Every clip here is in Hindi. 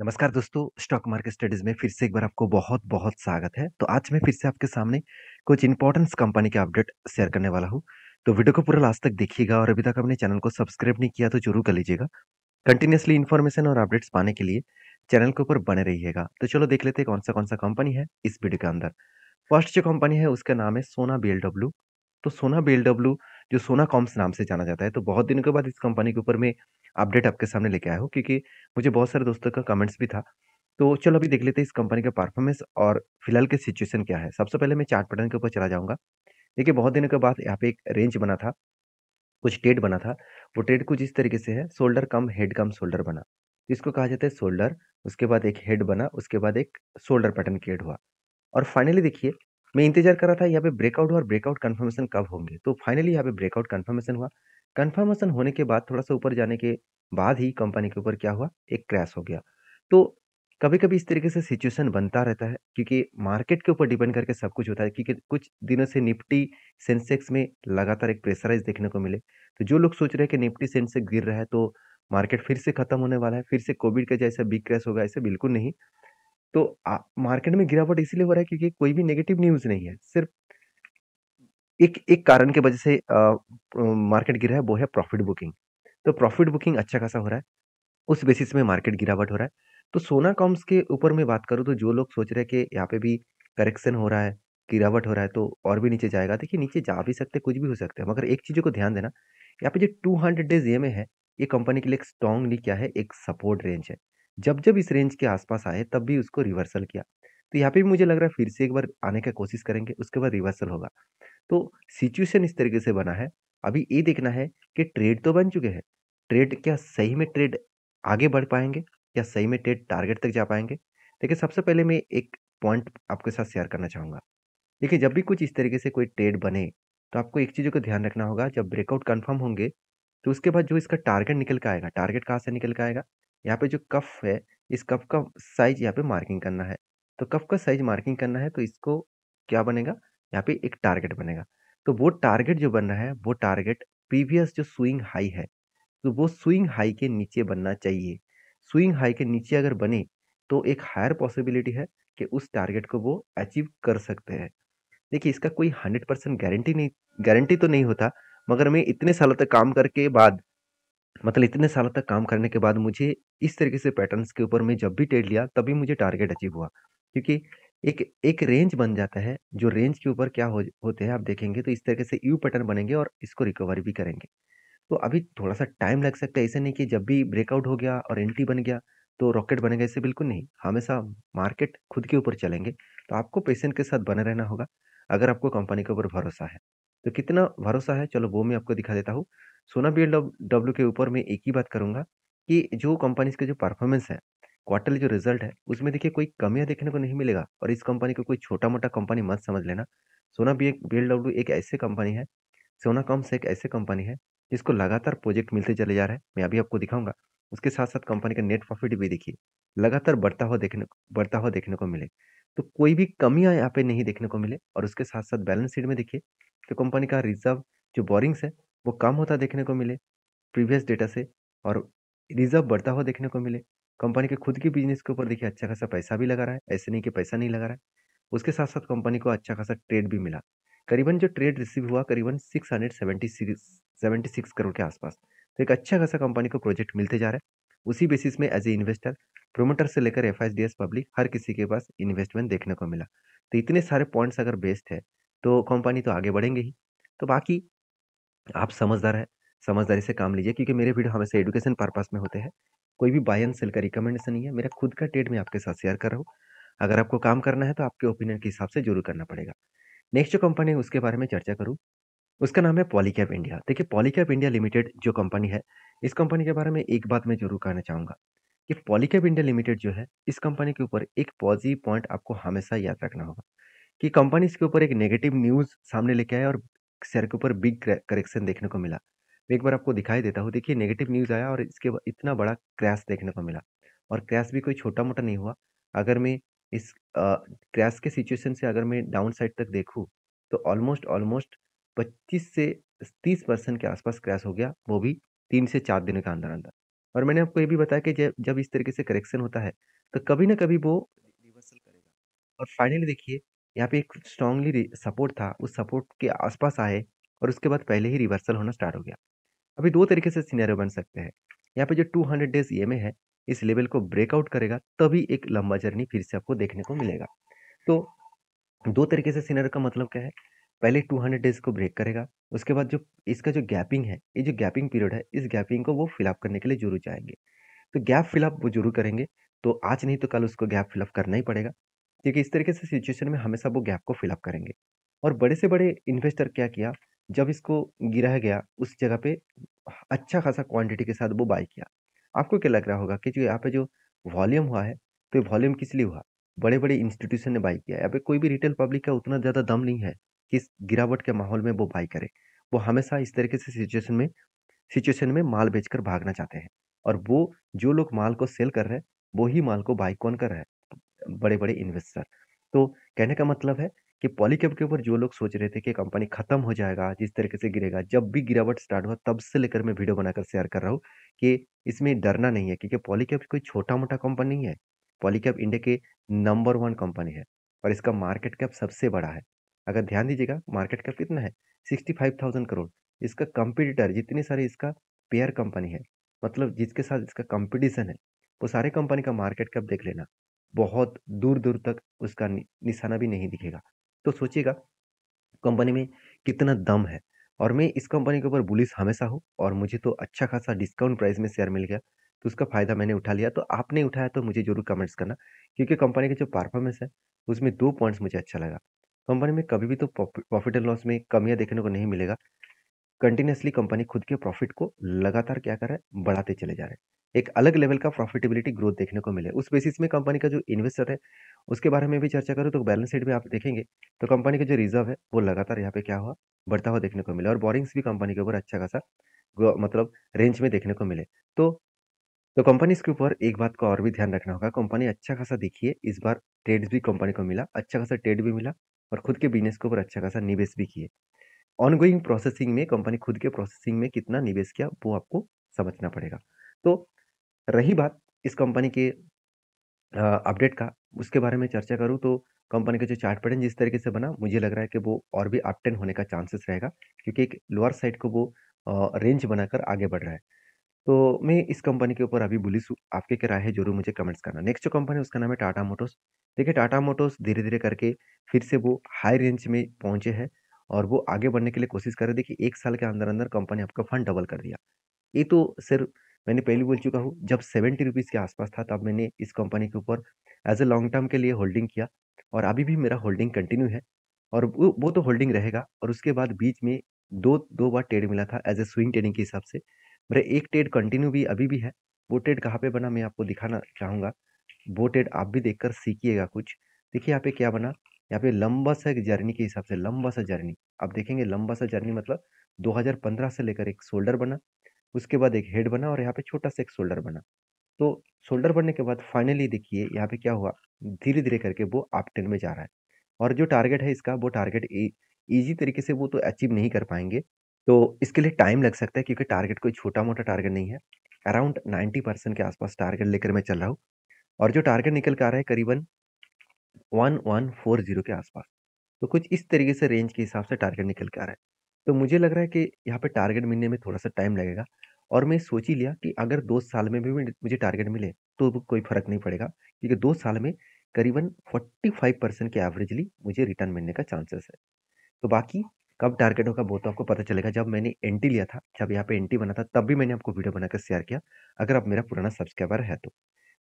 नमस्कार दोस्तों स्टॉक मार्केट स्टडीज में फिर से एक बार आपको बहुत बहुत स्वागत है तो आज मैं फिर से आपके सामने कुछ इंपॉर्टेंस कंपनी के अपडेट शेयर करने वाला हूँ तो वीडियो को पूरा लास्ट तक देखिएगा और अभी तक अपने चैनल को सब्सक्राइब नहीं किया तो जरूर कर लीजिएगा कंटिन्यूसली इन्फॉर्मेशन और अपडेट्स पाने के लिए चैनल के ऊपर बने रहिएगा तो चलो देख लेते हैं कौन सा कौन सा कंपनी है इस वीडियो के अंदर फर्स्ट जो कंपनी है उसका नाम है सोना बी तो सोना बी जो सोना कॉम्स नाम से जाना जाता है तो बहुत दिनों के बाद इस कंपनी के ऊपर मैं अपडेट आपके सामने लेके आया हूँ क्योंकि मुझे बहुत सारे दोस्तों का कमेंट्स भी था तो चलो अभी देख लेते हैं इस कंपनी का परफॉर्मेंस और फिलहाल के सिचुएशन क्या है सबसे पहले मैं चार्ट पैटर्न के ऊपर चला जाऊँगा देखिए बहुत दिनों के बाद यहाँ पे एक रेंज बना था कुछ टेड बना था वो टेड कुछ इस तरीके से है shoulder cum head cum shoulder बना इसको कहा जाता है शोल्डर उसके बाद एक हेड बना उसके बाद एक शोल्डर पैटर्न क्रिएट हुआ और फाइनली देखिए मैं इंतजार कर रहा था यहाँ पे ब्रेकआउट हुआ और ब्रेकआउट कन्फर्मेशन कब होंगे तो फाइनली यहाँ पे ब्रेकआउट कन्फर्मेशन हुआ कंफर्मेशन होने के बाद थोड़ा सा ऊपर जाने के बाद ही कंपनी के ऊपर क्या हुआ एक क्रैश हो गया तो कभी कभी इस तरीके से सिचुएशन बनता रहता है क्योंकि मार्केट के ऊपर डिपेंड करके सब कुछ होता है क्योंकि कुछ दिनों से निफ्टी सेंसेक्स में लगातार एक प्रेशराइज देखने को मिले तो जो लोग सोच रहे हैं कि निफ्टी सेंसेक्स गिर रहा है तो मार्केट फिर से खत्म होने वाला है फिर से कोविड का जैसा बिग क्रैश होगा ऐसे बिल्कुल नहीं तो आ, मार्केट में गिरावट इसलिए हो रहा है क्योंकि कोई भी नेगेटिव न्यूज़ नहीं है सिर्फ एक एक कारण की वजह से मार्केट गिरा है वो है प्रॉफिट बुकिंग तो प्रॉफिट बुकिंग अच्छा खासा हो रहा है उस बेसिस में मार्केट गिरावट हो रहा है तो सोना कॉम्स के ऊपर मैं बात करूँ तो जो लोग सोच रहे हैं कि यहाँ पे भी करेक्शन हो रहा है गिरावट हो रहा है तो और भी नीचे जाएगा देखिए नीचे जा भी सकते कुछ भी हो सकता है मगर एक चीज़ों को ध्यान देना यहाँ पे जो टू हंड्रेड डेज ये में है ये कंपनी के लिए एक स्ट्रॉन्गली क्या है एक सपोर्ट रेंज है जब जब इस रेंज के आसपास आए तब भी उसको रिवर्सल किया तो यहाँ पे भी मुझे लग रहा है फिर से एक बार आने का कोशिश करेंगे उसके बाद रिवर्सल होगा तो सिचुएशन इस तरीके से बना है अभी ये देखना है कि ट्रेड तो बन चुके हैं ट्रेड क्या सही में ट्रेड आगे बढ़ पाएंगे या सही में ट्रेड टारगेट तक जा पाएंगे देखिए सबसे पहले मैं एक पॉइंट आपके साथ शेयर करना चाहूँगा देखिए जब भी कुछ इस तरीके से कोई ट्रेड बने तो आपको एक चीज़ को ध्यान रखना होगा जब ब्रेकआउट कन्फर्म होंगे तो उसके बाद जो इसका टारगेट निकल के आएगा टारगेट कहाँ से निकल के आएगा यहाँ पे जो कफ है इस कफ का साइज यहाँ पे मार्किंग करना है तो कफ का साइज मार्किंग करना है तो इसको क्या बनेगा यहाँ पे एक टारगेट बनेगा तो वो टारगेट जो बन रहा है वो टारगेट प्रीवियस जो स्विंग हाई है तो वो स्विंग हाई के नीचे बनना चाहिए स्विंग हाई के नीचे अगर बने तो एक हायर पॉसिबिलिटी है कि उस टारगेट को वो अचीव कर सकते हैं देखिए इसका कोई हंड्रेड परसेंट गारंटी नहीं गारंटी तो नहीं होता मगर मैं इतने सालों तक काम करके बाद मतलब इतने सालों तक काम करने के बाद मुझे इस तरीके से पैटर्न्स के ऊपर मैं जब भी ट्रेड लिया तभी मुझे टारगेट अचीव हुआ क्योंकि एक एक रेंज बन जाता है जो रेंज के ऊपर क्या हो, होते हैं आप देखेंगे तो इस तरीके से यू पैटर्न बनेंगे और इसको रिकवर भी करेंगे तो अभी थोड़ा सा टाइम लग सकता है ऐसे नहीं कि जब भी ब्रेकआउट हो गया और एंट्री बन गया तो रॉकेट बनेगा ऐसे बिल्कुल नहीं हमेशा मार्केट खुद के ऊपर चलेंगे तो आपको पेशेंट के साथ बने रहना होगा अगर आपको कंपनी के ऊपर भरोसा है तो कितना भरोसा है चलो वो मैं आपको दिखा देता हूँ सोना बी डब्ल्यू के ऊपर मैं एक ही बात करूँगा कि जो कंपनीज का जो परफॉर्मेंस है क्वार्टरली जो रिजल्ट है उसमें देखिए कोई कमियां देखने को नहीं मिलेगा और इस कंपनी को कोई छोटा मोटा कंपनी मत समझ लेना सोना बी एक बी एल एक ऐसी कंपनी है सोना कॉम्स एक ऐसी कंपनी है जिसको लगातार प्रोजेक्ट मिलते चले जा रहे हैं मैं अभी आपको दिखाऊंगा उसके साथ साथ कंपनी का नेट प्रॉफिट भी देखिए लगातार बढ़ता हुआ देखने बढ़ता हुआ देखने को मिले तो कोई भी कमियाँ यहाँ पे नहीं देखने को मिले और उसके साथ साथ बैलेंस शीट में देखिए तो कंपनी का रिजर्व जो बोरिंग्स है वो कम होता देखने को मिले प्रीवियस डेटा से और रिजर्व बढ़ता हुआ देखने को मिले कंपनी के खुद के बिजनेस के ऊपर देखिए अच्छा खासा पैसा भी लगा रहा है ऐसे नहीं कि पैसा नहीं लगा रहा है उसके साथ साथ कंपनी को अच्छा खासा ट्रेड भी मिला करीबन जो ट्रेड रिसीव हुआ करीबन six hundred seventy six seventy six crore के आसपास तो एक अच्छा खासा कंपनी को प्रोजेक्ट मिलते जा रहा है उसी बेसिस में एज ए इन्वेस्टर प्रोमोटर से लेकर एफ पब्लिक हर किसी के पास इन्वेस्टमेंट देखने को मिला तो इतने सारे पॉइंट्स अगर बेस्ड है तो कंपनी तो आगे बढ़ेंगे ही तो बाकी आप समझदार है समझदारी से काम लीजिए क्योंकि मेरे वीडियो हमेशा एडुकेशन पर्पज में होते हैं कोई भी बाय एंड सेल का रिकमेंडेशन नहीं है मेरा खुद का ट्रेड मैं आपके साथ शेयर कर रहा हूँ अगर आपको काम करना है तो आपके ओपिनियन के हिसाब से जरूर करना पड़ेगा नेक्स्ट जो कंपनी है उसके बारे में चर्चा करूँ उसका नाम है पॉलीकैप इंडिया देखिए पॉलीकैप इंडिया लिमिटेड जो कंपनी है इस कंपनी के बारे में एक बात मैं जरूर कहना चाहूँगा कि पॉलीकैप इंडिया लिमिटेड जो है इस कंपनी के ऊपर एक पॉजिटिव पॉइंट आपको हमेशा याद रखना होगा कि कंपनी इसके ऊपर एक नेगेटिव न्यूज़ सामने लेके आया और शेयर के ऊपर बिग करेक्शन देखने को मिला मैं एक बार आपको दिखाई देता हूँ देखिए नेगेटिव न्यूज़ आया और इसके बाद इतना बड़ा क्रैश देखने को मिला और क्रैश भी कोई छोटा मोटा नहीं हुआ अगर मैं इस क्रैश के सिचुएशन से अगर मैं डाउन साइड तक देखूँ तो ऑलमोस्ट ऑलमोस्ट पच्चीस से तीस परसेंट के आसपास क्रैश हो गया वो भी तीन से चार दिनों के अंदर अंदर और मैंने आपको ये भी बताया कि जब जब इस तरीके से करेक्शन होता है तो कभी ना कभी वो रिवर्सल करेगा और फाइनली देखिए यहाँ पे एक स्ट्रांगली सपोर्ट था उस सपोर्ट के आसपास आए और उसके बाद पहले ही रिवर्सल होना स्टार्ट हो गया अभी दो तरीके से सीनियरियो बन सकते हैं यहाँ पे जो 200 डेज ई है इस लेवल को ब्रेकआउट करेगा तभी एक लंबा जर्नी फिर से आपको देखने को मिलेगा तो दो तरीके से सीनियर का मतलब क्या है पहले 200 डेज को ब्रेक करेगा उसके बाद जो इसका जो गैपिंग है ये जो गैपिंग पीरियड है इस गैपिंग को वो फिलअप करने के लिए जरूर जाएंगे तो गैप फिलअप वो जरूर करेंगे तो आज नहीं तो कल उसको गैप फिलअप करना ही पड़ेगा क्योंकि इस तरीके से सिचुएशन में हमेशा वो गैप को फिलअप करेंगे और बड़े से बड़े इन्वेस्टर क्या किया जब इसको गिराया गया उस जगह पे अच्छा खासा क्वांटिटी के साथ वो बाई किया आपको क्या लग रहा होगा कि जो यहाँ पे जो वॉल्यूम हुआ है तो वॉल्यूम किस लिए हुआ बड़े बड़े इंस्टीट्यूशन ने बाई किया यहाँ पे कोई भी रिटेल पब्लिक का उतना ज़्यादा दम नहीं है कि इस गिरावट के माहौल में वो बाई करे वो हमेशा इस तरीके से सिचुएशन में सिचुएशन में माल बेचकर भागना चाहते हैं और वो जो लोग माल को सेल कर रहे हैं वो ही माल को बाई कौन कर रहे हैं बड़े बड़े इन्वेस्टर तो कहने का मतलब है कि पॉलीकैप के ऊपर जो लोग सोच रहे थे कि कंपनी खत्म हो जाएगा जिस तरीके से गिरेगा जब भी गिरावट स्टार्ट हुआ तब से लेकर मैं वीडियो बनाकर शेयर कर रहा हूँ कि इसमें डरना नहीं है क्योंकि पॉलीकैप कोई छोटा मोटा कंपनी नहीं है पॉलीकैप इंडिया के नंबर वन कंपनी है और इसका मार्केट कैप सबसे बड़ा है अगर ध्यान दीजिएगा मार्केट कैप कितना है सिक्सटी फाइव थाउजेंड करोड़ इसका कंपिटिटर जितने सारे इसका पेयर कंपनी है मतलब जिसके साथ इसका कंपटीशन है वो सारे कंपनी का मार्केट कैप देख लेना बहुत दूर दूर तक उसका निशाना भी नहीं दिखेगा तो सोचिएगा कंपनी में कितना दम है और मैं इस कंपनी के ऊपर बुलिस हमेशा हूँ और मुझे तो अच्छा खासा डिस्काउंट प्राइस में शेयर मिल गया तो उसका फ़ायदा मैंने उठा लिया तो आपने उठाया तो मुझे ज़रूर कमेंट्स करना क्योंकि कंपनी का जो परफॉर्मेंस है उसमें दो पॉइंट्स मुझे अच्छा लगा कंपनी में कभी भी तो प्रॉफिट एंड लॉस में कमियाँ देखने को नहीं मिलेगा कंटिन्यूसली कंपनी खुद के प्रॉफिट को लगातार क्या कर रहा है बढ़ाते चले जा रहे हैं एक अलग लेवल का प्रॉफिटेबिलिटी ग्रोथ देखने को मिले उस बेसिस में कंपनी का जो इन्वेस्टर है उसके बारे में भी चर्चा करूँ तो बैलेंस शीट में आप देखेंगे तो कंपनी का जो रिजर्व है वो लगातार यहाँ पे क्या हुआ बढ़ता हुआ देखने को मिला और बोरिंग्स भी कंपनी के ऊपर अच्छा खासा मतलब रेंज में देखने को मिले तो तो कंपनी के ऊपर एक बात का और भी ध्यान रखना होगा कंपनी अच्छा खासा देखिए इस बार ट्रेड भी कंपनी को मिला अच्छा खासा ट्रेड भी मिला और खुद के बिजनेस के ऊपर अच्छा खासा निवेश भी किए ऑनगोइंग प्रोसेसिंग में कंपनी खुद के प्रोसेसिंग में कितना निवेश किया वो आपको समझना पड़ेगा तो रही बात इस कंपनी के अपडेट का, उसके बारे में चर्चा करूँ तो कंपनी का जो चार्ट पैटर्न जिस तरीके से बना, मुझे लग रहा है कि वो और भी अप होने का चांसेस रहेगा, क्योंकि एक लोअर साइड को वो रेंज बनाकर आगे बढ़ रहा है। तो मैं इस कंपनी के ऊपर अभी बुलिस हूँ, आपके क्या राय है ज़रूर मुझे कमेंट्स करना। नेक्स्ट जो कंपनी है उसका नाम है टाटा मोटर्स। देखिए टाटा मोटर्स धीरे-धीरे करके फिर से वो हाई रेंज में पहुँचे हैं और वो आगे बढ़ने के लिए कोशिश कर रहे हैं। देखिए एक साल के अंदर-अंदर कंपनी आपका फंड डबल कर दिया। ये तो सिर्फ मैंने पहले बोल चुका हूँ जब सेवेंटी रुपीज़ के आसपास था तब मैंने इस कंपनी के ऊपर एज ए लॉन्ग टर्म के लिए होल्डिंग किया और अभी भी मेरा होल्डिंग कंटिन्यू है और वो वो तो होल्डिंग रहेगा और उसके बाद बीच में दो दो बार ट्रेड मिला था एज ए स्विंग ट्रेडिंग के हिसाब से मेरा एक ट्रेड कंटिन्यू भी अभी भी है वो ट्रेड कहाँ पे बना मैं आपको दिखाना चाहूँगा वो ट्रेड आप भी देख सीखिएगा कुछ देखिए यहाँ पे क्या बना यहाँ पे लंबा सा एक जर्नी के हिसाब से लंबा सा जर्नी आप देखेंगे लंबा सा जर्नी मतलब 2015 से लेकर एक शोल्डर बना उसके बाद एक हेड बना और यहाँ पे छोटा सा एक शोल्डर बना तो शोल्डर बनने के बाद फाइनली देखिए यहाँ पे क्या हुआ धीरे धीरे करके वो आप टेन में जा रहा है और जो टारगेट है इसका वो टारगेट ईजी तरीके से वो तो अचीव नहीं कर पाएंगे तो इसके लिए टाइम लग सकता है क्योंकि टारगेट कोई छोटा मोटा टारगेट नहीं है अराउंड नाइन्टी परसेंट के आसपास टारगेट लेकर मैं चल रहा हूँ और जो टारगेट निकल कर आ रहा है करीबन वन वन फोर जीरो के आसपास तो कुछ इस तरीके से रेंज के हिसाब से टारगेट निकल के आ रहा है तो मुझे लग रहा है कि यहाँ पे टारगेट मिलने में थोड़ा सा टाइम लगेगा और मैं सोच ही लिया कि अगर दो साल में भी मुझे टारगेट मिले तो कोई फ़र्क नहीं पड़ेगा क्योंकि दो साल में करीबन फोर्टी फाइव परसेंट के एवरेजली मुझे रिटर्न मिलने का चांसेस है तो बाकी कब टारगेट होगा वो तो आपको पता चलेगा जब मैंने एंटी लिया था जब यहाँ पे एंटी बना था तब भी मैंने आपको वीडियो बनाकर शेयर किया अगर आप मेरा पुराना सब्सक्राइबर है तो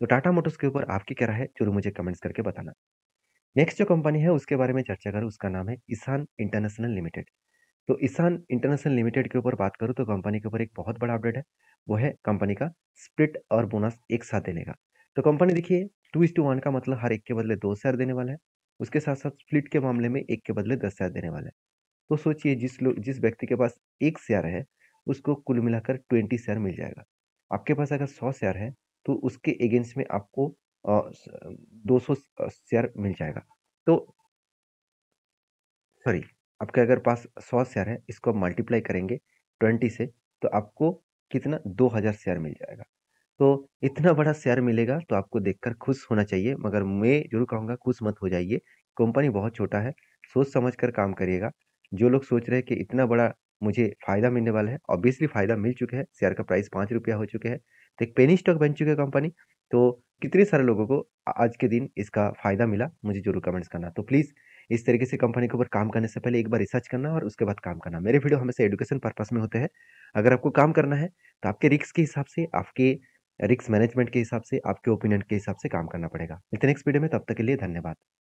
तो टाटा मोटर्स के ऊपर आपकी क्या है जरूर मुझे कमेंट्स करके बताना नेक्स्ट जो कंपनी है उसके बारे में चर्चा करूँ उसका नाम है ईसान इंटरनेशनल लिमिटेड तो ईशान इंटरनेशनल लिमिटेड के ऊपर बात करूँ तो कंपनी के ऊपर एक बहुत बड़ा अपडेट है वो है कंपनी का स्प्लिट और बोनस एक साथ देने का तो कंपनी देखिए टू इस टू वन का मतलब हर एक के बदले दो शेयर देने वाला है उसके साथ साथ स्प्लिट के मामले में एक के बदले दस शेयर देने वाला है तो सोचिए जिस लोग जिस व्यक्ति के पास एक शेयर है उसको कुल मिलाकर ट्वेंटी शेयर मिल जाएगा आपके पास अगर सौ शेयर है तो उसके अगेंस्ट में आपको दो सौ शेयर मिल जाएगा तो सॉरी आपके अगर पास सौ शेयर है इसको आप मल्टीप्लाई करेंगे ट्वेंटी से तो आपको कितना दो हज़ार शेयर मिल जाएगा तो इतना बड़ा शेयर मिलेगा तो आपको देखकर खुश होना चाहिए मगर मैं जरूर कहूँगा खुश मत हो जाइए कंपनी बहुत छोटा है सोच समझ कर काम करिएगा जो लोग सोच रहे हैं कि इतना बड़ा मुझे फ़ायदा मिलने वाला है ऑब्वियसली फ़ायदा मिल चुका है शेयर का प्राइस पाँच रुपया हो चुके हैं तो एक पेनी स्टॉक बन चुके कंपनी तो कितने सारे लोगों को आज के दिन इसका फ़ायदा मिला मुझे जरूर कमेंट्स करना तो प्लीज़ इस तरीके से कंपनी के ऊपर काम करने से पहले एक बार रिसर्च करना और उसके बाद काम करना मेरे वीडियो हमेशा एडुकेशन पर्पज में होते हैं अगर आपको काम करना है तो आपके रिक्स के हिसाब से आपके रिक्स मैनेजमेंट के हिसाब से आपके ओपिनियन के हिसाब से काम करना पड़ेगा इतने नेक्स्ट वीडियो में तब तक के लिए धन्यवाद